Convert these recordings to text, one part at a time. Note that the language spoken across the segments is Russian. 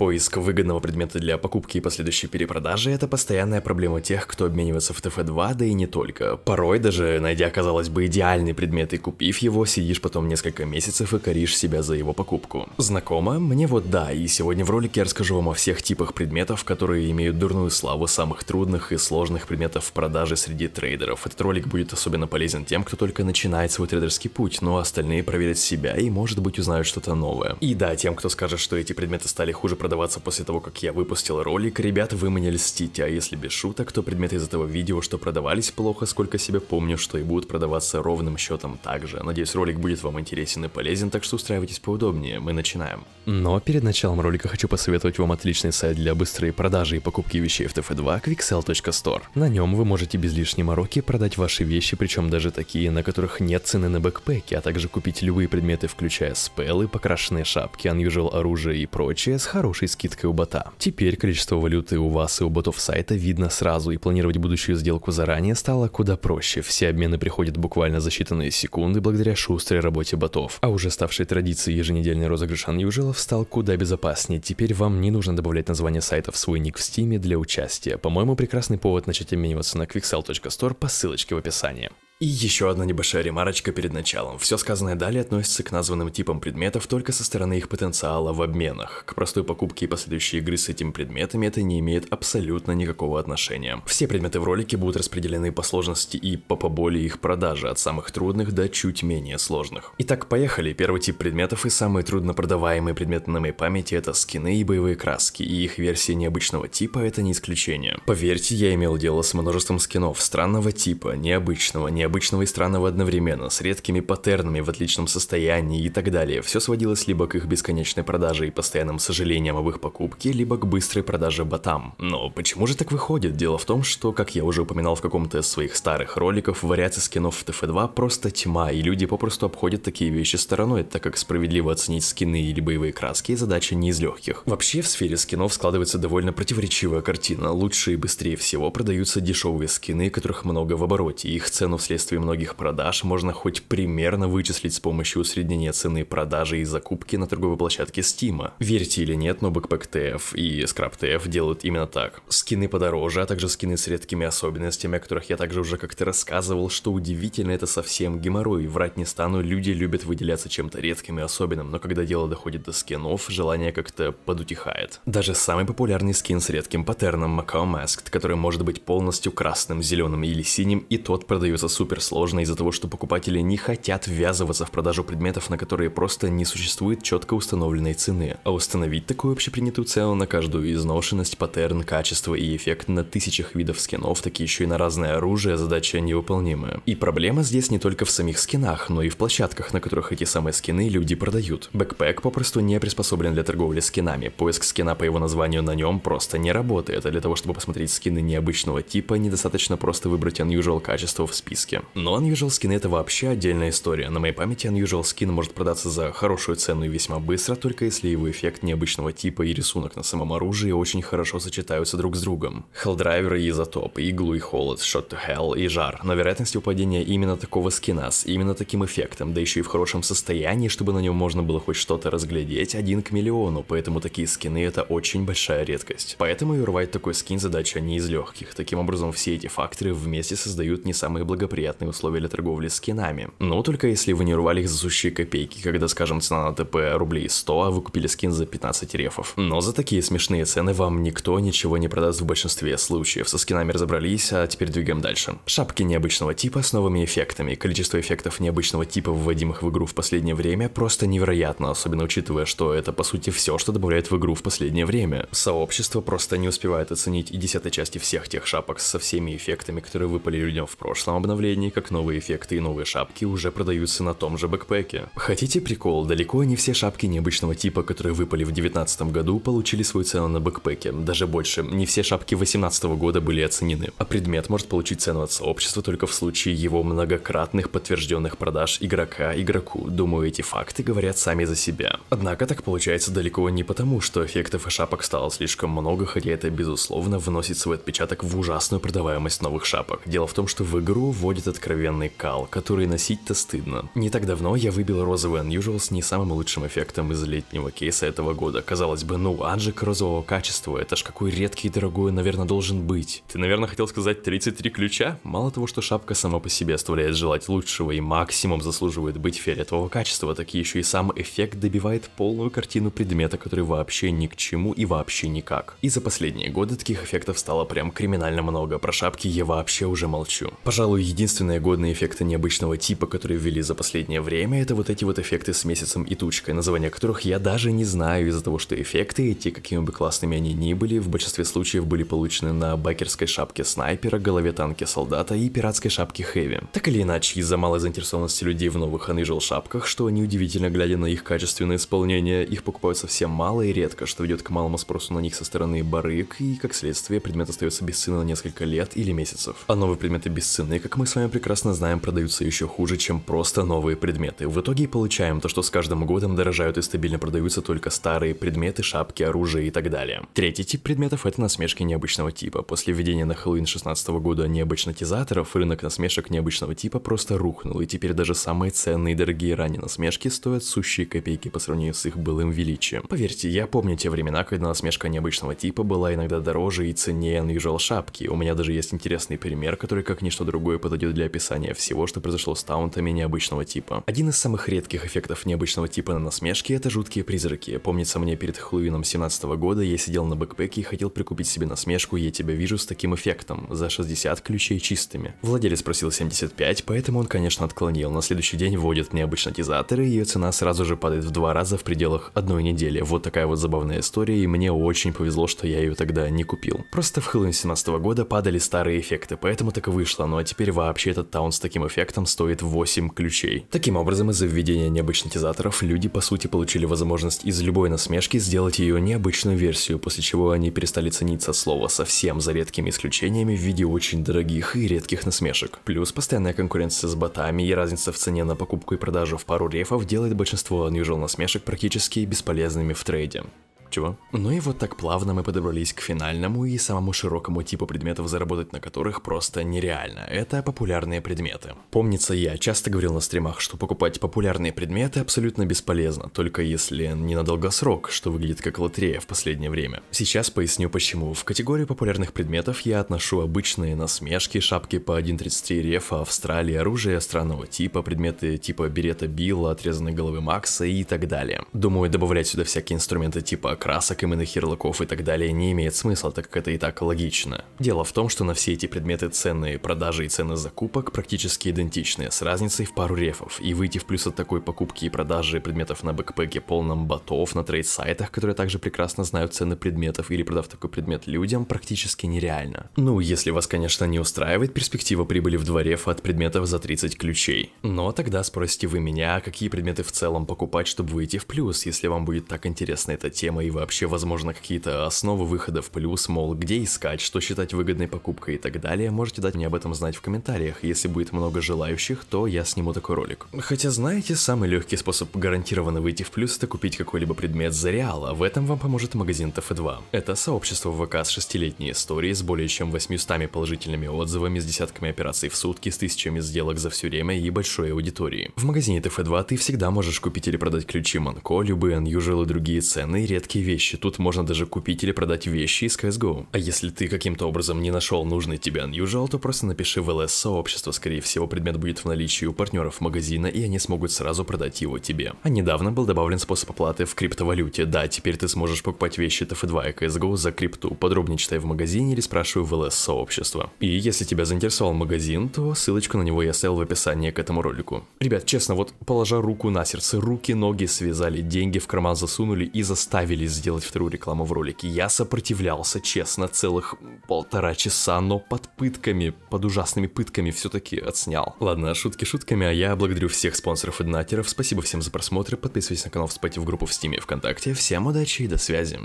Поиск выгодного предмета для покупки и последующей перепродажи – это постоянная проблема тех, кто обменивается в ТФ-2, да и не только. Порой даже, найдя, казалось бы, идеальный предмет и купив его, сидишь потом несколько месяцев и коришь себя за его покупку. Знакомо? Мне вот да, и сегодня в ролике я расскажу вам о всех типах предметов, которые имеют дурную славу самых трудных и сложных предметов в продаже среди трейдеров. Этот ролик будет особенно полезен тем, кто только начинает свой трейдерский путь, но остальные проверят себя и, может быть, узнают что-то новое. И да, тем, кто скажет, что эти предметы стали хуже продаваться, продаваться после того, как я выпустил ролик, ребят, вы мне льстите, а если без шуток, то предметы из этого видео, что продавались плохо, сколько себя помню, что и будут продаваться ровным счетом также. Надеюсь, ролик будет вам интересен и полезен, так что устраивайтесь поудобнее, мы начинаем. Но перед началом ролика хочу посоветовать вам отличный сайт для быстрой продажи и покупки вещей в тф 2 quicksell.store. На нем вы можете без лишней мороки продать ваши вещи, причем даже такие, на которых нет цены на бэкпеки, а также купить любые предметы, включая спеллы, покрашенные шапки, unusual оружие и прочее, с хорошей хорошей скидкой у бота. Теперь количество валюты у вас и у ботов сайта видно сразу, и планировать будущую сделку заранее стало куда проще. Все обмены приходят буквально за считанные секунды благодаря шустрой работе ботов. А уже ставшей традицией еженедельный розыгрыш аньюжилов стал куда безопаснее. Теперь вам не нужно добавлять название сайта в свой ник в стиме для участия. По-моему, прекрасный повод начать обмениваться на quicksell.store по ссылочке в описании. И еще одна небольшая ремарочка перед началом. Все сказанное далее относится к названным типам предметов только со стороны их потенциала в обменах. К простой покупке и последующей игры с этими предметами это не имеет абсолютно никакого отношения. Все предметы в ролике будут распределены по сложности и по поболе их продажи, от самых трудных до чуть менее сложных. Итак, поехали. Первый тип предметов и самые трудно продаваемые предметы на моей памяти это скины и боевые краски, и их версии необычного типа это не исключение. Поверьте, я имел дело с множеством скинов странного типа, необычного, необычного необычного и странного одновременно, с редкими паттернами в отличном состоянии и так далее. Все сводилось либо к их бесконечной продаже и постоянным сожалениям об их покупке, либо к быстрой продаже ботам. Но почему же так выходит? Дело в том, что, как я уже упоминал в каком-то из своих старых роликов, вариации скинов в TF2 просто тьма, и люди попросту обходят такие вещи стороной, так как справедливо оценить скины или боевые краски задача не из легких. Вообще в сфере скинов складывается довольно противоречивая картина. Лучше и быстрее всего продаются дешевые скины, которых много в обороте, их цену вслед вследствие многих продаж можно хоть примерно вычислить с помощью усреднения цены продажи и закупки на торговой площадке Steam. Верьте или нет, но Backpack TF и Scrap TF делают именно так. Скины подороже, а также скины с редкими особенностями, о которых я также уже как-то рассказывал, что удивительно, это совсем геморрой. Врать не стану, люди любят выделяться чем-то редким и особенным, но когда дело доходит до скинов, желание как-то подутихает. Даже самый популярный скин с редким паттерном Macau Masked, который может быть полностью красным, зеленым или синим, и тот продается супер супер из-за того, что покупатели не хотят ввязываться в продажу предметов, на которые просто не существует четко установленной цены. А установить такую общепринятую цену на каждую изношенность, паттерн, качество и эффект на тысячах видов скинов, так еще и на разное оружие, задача невыполнимая. И проблема здесь не только в самих скинах, но и в площадках, на которых эти самые скины люди продают. Бэкпэк попросту не приспособлен для торговли скинами, поиск скина по его названию на нем просто не работает, а для того, чтобы посмотреть скины необычного типа, недостаточно просто выбрать unusual качество в списке скидке. Но Unusual Skin это вообще отдельная история. На моей памяти Unusual Skin может продаться за хорошую цену и весьма быстро, только если его эффект необычного типа и рисунок на самом оружии очень хорошо сочетаются друг с другом. Хелдрайверы и изотоп, иглу и холод, shot to hell и жар. Но вероятность упадения именно такого скина с именно таким эффектом, да еще и в хорошем состоянии, чтобы на нем можно было хоть что-то разглядеть, один к миллиону, поэтому такие скины это очень большая редкость. Поэтому и урвать такой скин задача не из легких. Таким образом, все эти факторы вместе создают не самые благоприятные благоприятные условия для торговли скинами. Но ну, только если вы не рвали их за сущие копейки, когда, скажем, цена на ТП рублей 100, а вы купили скин за 15 рефов. Но за такие смешные цены вам никто ничего не продаст в большинстве случаев. Со скинами разобрались, а теперь двигаем дальше. Шапки необычного типа с новыми эффектами. Количество эффектов необычного типа, вводимых в игру в последнее время, просто невероятно, особенно учитывая, что это по сути все, что добавляет в игру в последнее время. Сообщество просто не успевает оценить и десятой части всех тех шапок со всеми эффектами, которые выпали людям в прошлом обновлении, поколений, как новые эффекты и новые шапки уже продаются на том же бэкпэке. Хотите прикол? Далеко не все шапки необычного типа, которые выпали в 2019 году, получили свою цену на бэкпэке. Даже больше, не все шапки 2018 года были оценены. А предмет может получить цену от сообщества только в случае его многократных подтвержденных продаж игрока игроку. Думаю, эти факты говорят сами за себя. Однако так получается далеко не потому, что эффектов и шапок стало слишком много, хотя это безусловно вносит свой отпечаток в ужасную продаваемость новых шапок. Дело в том, что в игру вводят будет откровенный кал, который носить-то стыдно. Не так давно я выбил розовый Unusual с не самым лучшим эффектом из летнего кейса этого года. Казалось бы, ну, аджик розового качества, это ж какой редкий и дорогой, наверное, должен быть. Ты, наверное, хотел сказать 33 ключа? Мало того, что шапка сама по себе оставляет желать лучшего и максимум заслуживает быть фиолетового качества, так еще и сам эффект добивает полную картину предмета, который вообще ни к чему и вообще никак. И за последние годы таких эффектов стало прям криминально много, про шапки я вообще уже молчу. Пожалуй, единственное Единственные годные эффекты необычного типа, которые ввели за последнее время, это вот эти вот эффекты с месяцем и тучкой, названия которых я даже не знаю из-за того, что эффекты эти, какими бы классными они ни были, в большинстве случаев были получены на бакерской шапке снайпера, голове танки солдата и пиратской шапке Хэви. Так или иначе, из-за малой заинтересованности людей в новых Unusual шапках, что неудивительно, глядя на их качественное исполнение, их покупают совсем мало и редко, что ведет к малому спросу на них со стороны барык и как следствие предмет остается без цены на несколько лет или месяцев. А новые предметы без цены, как мы с вами мы прекрасно знаем, продаются еще хуже, чем просто новые предметы. В итоге получаем то, что с каждым годом дорожают и стабильно продаются только старые предметы, шапки, оружие и так далее. Третий тип предметов — это насмешки необычного типа. После введения на Хэллоуин 16 года необычнотизаторов, рынок насмешек необычного типа просто рухнул, и теперь даже самые ценные и дорогие ранее насмешки стоят сущие копейки по сравнению с их былым величием. Поверьте, я помню те времена, когда насмешка необычного типа была иногда дороже и ценнее Unusual шапки. У меня даже есть интересный пример, который как ничто другое подойдет подходит для описания всего, что произошло с таунтами необычного типа. Один из самых редких эффектов необычного типа на насмешки — это жуткие призраки. Помнится мне перед Хэллоуином 17 года я сидел на бэкпеке и хотел прикупить себе насмешку «Я тебя вижу» с таким эффектом, за 60 ключей чистыми. Владелец просил 75, поэтому он, конечно, отклонил. На следующий день вводят мне обычнотизаторы, и ее цена сразу же падает в два раза в пределах одной недели. Вот такая вот забавная история, и мне очень повезло, что я ее тогда не купил. Просто в Хэллоуин 17 года падали старые эффекты, поэтому так и вышло, ну а теперь вообще вообще этот таун с таким эффектом стоит 8 ключей. Таким образом, из-за введения необычных тизаторов люди по сути получили возможность из любой насмешки сделать ее необычную версию, после чего они перестали цениться слово совсем за редкими исключениями в виде очень дорогих и редких насмешек. Плюс постоянная конкуренция с ботами и разница в цене на покупку и продажу в пару рефов делает большинство unusual насмешек практически бесполезными в трейде. Чего? Ну и вот так плавно мы подобрались к финальному и самому широкому типу предметов, заработать на которых просто нереально. Это популярные предметы. Помнится, я часто говорил на стримах, что покупать популярные предметы абсолютно бесполезно, только если не на долгосрок, что выглядит как лотерея в последнее время. Сейчас поясню почему. В категории популярных предметов я отношу обычные насмешки, шапки по 1.33 рефа, Австралии, оружие странного типа, предметы типа берета Билла, отрезанной головы Макса и так далее. Думаю, добавлять сюда всякие инструменты типа красок, именных херлоков и так далее не имеет смысла, так как это и так логично. Дело в том, что на все эти предметы ценные продажи и цены закупок практически идентичны, с разницей в пару рефов, и выйти в плюс от такой покупки и продажи предметов на бэкпэке полном ботов, на трейд-сайтах, которые также прекрасно знают цены предметов или продав такой предмет людям, практически нереально. Ну, если вас, конечно, не устраивает перспектива прибыли в два рефа от предметов за 30 ключей. Но тогда спросите вы меня, какие предметы в целом покупать, чтобы выйти в плюс, если вам будет так интересна эта тема и и вообще, возможно, какие-то основы выхода в плюс, мол, где искать, что считать выгодной покупкой и так далее, можете дать мне об этом знать в комментариях. Если будет много желающих, то я сниму такой ролик. Хотя, знаете, самый легкий способ гарантированно выйти в плюс это купить какой-либо предмет за реал, а в этом вам поможет магазин ТФ2. Это сообщество в ВК с шестилетней историей, с более чем 800 положительными отзывами, с десятками операций в сутки, с тысячами сделок за все время и большой аудиторией. В магазине ТФ2 ты всегда можешь купить или продать ключи Манко, любые Unusual и другие ценные редкие всякие вещи. Тут можно даже купить или продать вещи из CSGO. А если ты каким-то образом не нашел нужный тебе Unusual, то просто напиши в LS-сообщество. Скорее всего, предмет будет в наличии у партнеров магазина, и они смогут сразу продать его тебе. А недавно был добавлен способ оплаты в криптовалюте. Да, теперь ты сможешь покупать вещи TF2 и CSGO за крипту. Подробнее читай в магазине или спрашивай в LS-сообщество. И если тебя заинтересовал магазин, то ссылочку на него я оставил в описании к этому ролику. Ребят, честно, вот положа руку на сердце, руки, ноги связали, деньги в карман засунули и заставили сделать вторую рекламу в ролике. Я сопротивлялся, честно, целых полтора часа, но под пытками, под ужасными пытками все-таки отснял. Ладно, шутки шутками, а я благодарю всех спонсоров и донатеров. Спасибо всем за просмотр. Подписывайтесь на канал, вступайте в группу в Стиме и ВКонтакте. Всем удачи и до связи.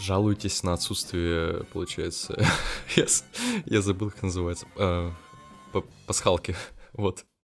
Жалуетесь на отсутствие, получается, я, я забыл, как называется, а, пасхалки, вот.